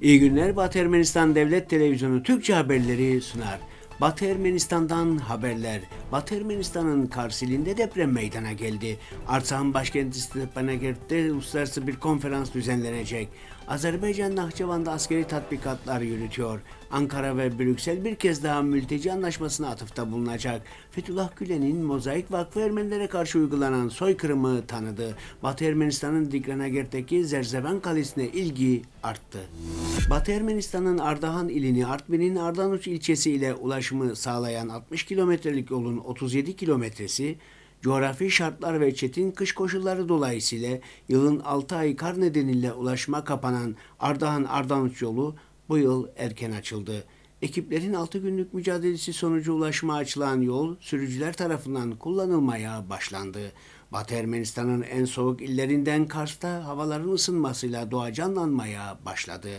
İyi günler Batı Ermenistan Devlet Televizyonu Türkçe haberleri sunar. Batı Ermenistan'dan haberler. Batı Ermenistan'ın Karsil'inde deprem meydana geldi. Artsakh'ın başkenti Stepanakert uluslararası bir konferans düzenlenecek. Azerbaycan Nahçıvan'da askeri tatbikatlar yürütüyor. Ankara ve Brüksel bir kez daha mülteci anlaşmasına atıfta bulunacak. Fethullah Gülen'in Mozaik Vakfı Ermenilere karşı uygulanan soykırımı tanıdı. Batı Ermenistan'ın Digranagert'teki Zerzeven Kalesi'ne ilgi arttı. Batı Ermenistan'ın Ardahan ilini Artvin'in Ardanuç ilçesi ile ulaş ulaşımı sağlayan 60 kilometrelik yolun 37 kilometresi coğrafi şartlar ve çetin kış koşulları dolayısıyla yılın 6 ay kar nedeniyle ulaşma kapanan Ardahan-Ardanut yolu bu yıl erken açıldı. Ekiplerin 6 günlük mücadelesi sonucu ulaşma açılan yol sürücüler tarafından kullanılmaya başlandı. Batı Ermenistan'ın en soğuk illerinden Kars'ta havaların ısınmasıyla doğa canlanmaya başladı.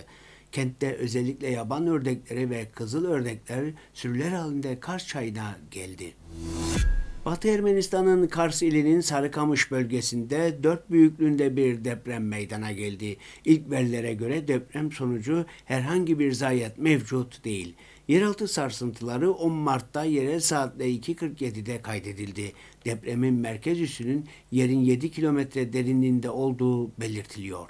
Kentte özellikle yaban ördekleri ve kızıl ördekler sürüler halinde Kars çayına geldi. Batı Ermenistan'ın Kars ilinin Sarıkamış bölgesinde dört büyüklüğünde bir deprem meydana geldi. İlk verilere göre deprem sonucu herhangi bir zayiat mevcut değil. Yeraltı sarsıntıları 10 Mart'ta yerel saatle 2.47'de kaydedildi. Depremin merkez üssünün yerin 7 kilometre derinliğinde olduğu belirtiliyor.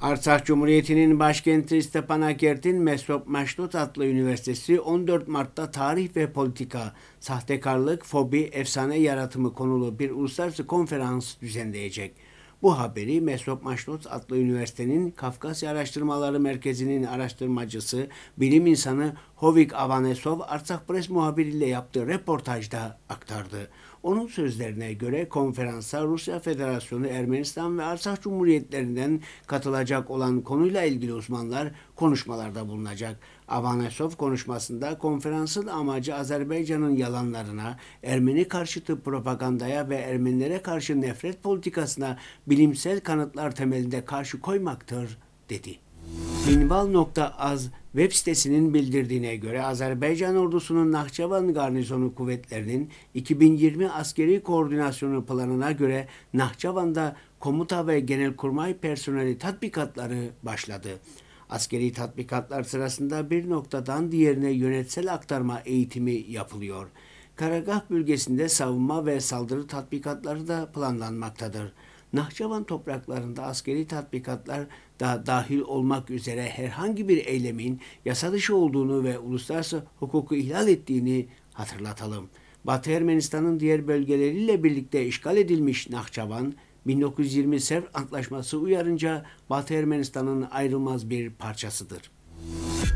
Arsak Cumhuriyeti'nin başkenti Stepanakert'in Mesop Meşrut adlı üniversitesi 14 Mart'ta tarih ve politika, sahtekarlık, fobi, efsane yaratımı konulu bir uluslararası konferans düzenleyecek. Bu haberi Mesop Maşrut adlı üniversitenin Kafkasya Araştırmaları Merkezi'nin araştırmacısı, bilim insanı Hovik Avanesov Artsakh Press muhabiriyle yaptığı reportajda aktardı. Onun sözlerine göre konferansa Rusya Federasyonu, Ermenistan ve Arsak Cumhuriyetlerinden katılacak olan konuyla ilgili uzmanlar konuşmalarda bulunacak. Avanesov konuşmasında konferansın amacı Azerbaycan'ın yalanlarına, Ermeni karşıtı propagandaya ve Ermenilere karşı nefret politikasına bilimsel kanıtlar temelinde karşı koymaktır dedi. Minval.az Web sitesinin bildirdiğine göre Azerbaycan ordusunun Nahçıvan garnizonu kuvvetlerinin 2020 askeri koordinasyonu planına göre Nahçıvan'da komuta ve genelkurmay personeli tatbikatları başladı. Askeri tatbikatlar sırasında bir noktadan diğerine yönetsel aktarma eğitimi yapılıyor. Karagah bölgesinde savunma ve saldırı tatbikatları da planlanmaktadır. Nahçıvan topraklarında askeri tatbikatlar da dahil olmak üzere herhangi bir eylemin yasa dışı olduğunu ve uluslararası hukuku ihlal ettiğini hatırlatalım. Batı Ermenistan'ın diğer bölgeleriyle birlikte işgal edilmiş Nahçıvan, 1920 Sevr Antlaşması uyarınca Batı Ermenistan'ın ayrılmaz bir parçasıdır.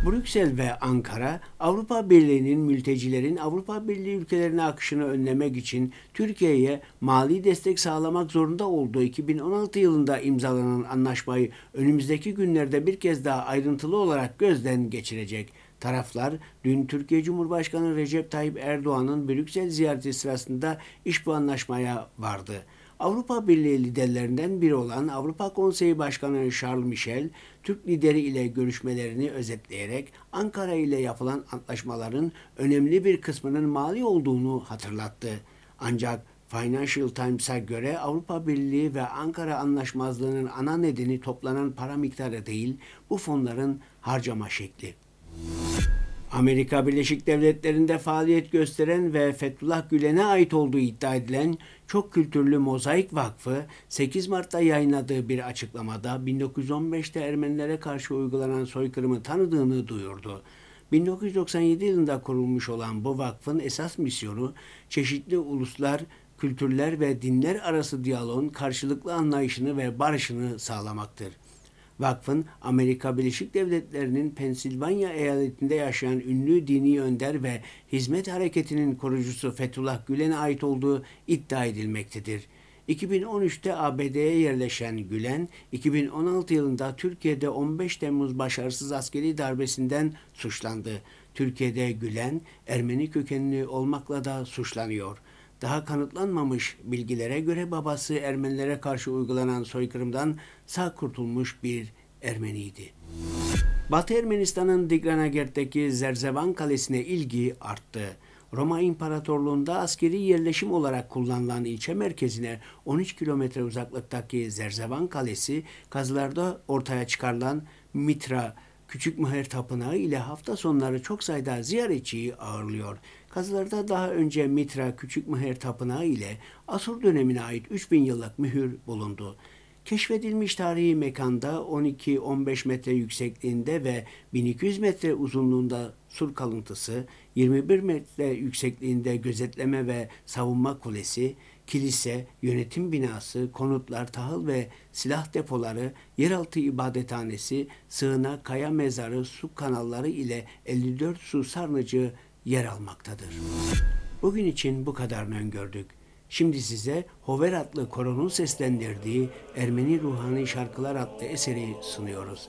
Brüksel ve Ankara, Avrupa Birliği'nin mültecilerin Avrupa Birliği ülkelerine akışını önlemek için Türkiye'ye mali destek sağlamak zorunda olduğu 2016 yılında imzalanan anlaşmayı önümüzdeki günlerde bir kez daha ayrıntılı olarak gözden geçirecek. Taraflar dün Türkiye Cumhurbaşkanı Recep Tayyip Erdoğan'ın Brüksel ziyareti sırasında iş bu anlaşmaya vardı. Avrupa Birliği liderlerinden biri olan Avrupa Konseyi Başkanı Charles Michel, Türk lideri ile görüşmelerini özetleyerek Ankara ile yapılan antlaşmaların önemli bir kısmının mali olduğunu hatırlattı. Ancak Financial Times'a göre Avrupa Birliği ve Ankara anlaşmazlığının ana nedeni toplanan para miktarı değil, bu fonların harcama şekli. Amerika Birleşik Devletleri'nde faaliyet gösteren ve Fethullah Gülen'e ait olduğu iddia edilen Çok Kültürlü Mozaik Vakfı 8 Mart'ta yayınladığı bir açıklamada 1915'te Ermenilere karşı uygulanan soykırımı tanıdığını duyurdu. 1997 yılında kurulmuş olan bu vakfın esas misyonu çeşitli uluslar, kültürler ve dinler arası diyaloğun karşılıklı anlayışını ve barışını sağlamaktır. Vakfın Amerika Birleşik Devletleri'nin Pensilvanya eyaletinde yaşayan ünlü dini önder ve hizmet hareketinin kurucusu Fethullah Gülen'e ait olduğu iddia edilmektedir. 2013'te ABD'ye yerleşen Gülen, 2016 yılında Türkiye'de 15 Temmuz başarısız askeri darbesinden suçlandı. Türkiye'de Gülen, Ermeni kökenli olmakla da suçlanıyor.'' Daha kanıtlanmamış bilgilere göre babası Ermenilere karşı uygulanan soykırımdan sağ kurtulmuş bir Ermeniydi. Batı Ermenistan'ın Digranagert'teki Zerzevan Kalesi'ne ilgi arttı. Roma İmparatorluğu'nda askeri yerleşim olarak kullanılan ilçe merkezine 13 kilometre uzaklıktaki Zerzevan Kalesi kazılarda ortaya çıkarılan Mitra Küçük Küçükmahır Tapınağı ile hafta sonları çok sayıda ziyaretçiyi ağırlıyor. Kazılarda daha önce Mitra Küçük Küçükmahır Tapınağı ile Asur dönemine ait 3000 yıllık mühür bulundu. Keşfedilmiş tarihi mekanda 12-15 metre yüksekliğinde ve 1200 metre uzunluğunda sur kalıntısı, 21 metre yüksekliğinde gözetleme ve savunma kulesi, kilise, yönetim binası, konutlar, tahıl ve silah depoları, yeraltı ibadethanesi, sığına, kaya mezarı, su kanalları ile 54 su sarnıcı yer almaktadır. Bugün için bu kadarını öngördük. Şimdi size Hover adlı koronun seslendirdiği Ermeni Ruhani Şarkılar adlı eseri sunuyoruz.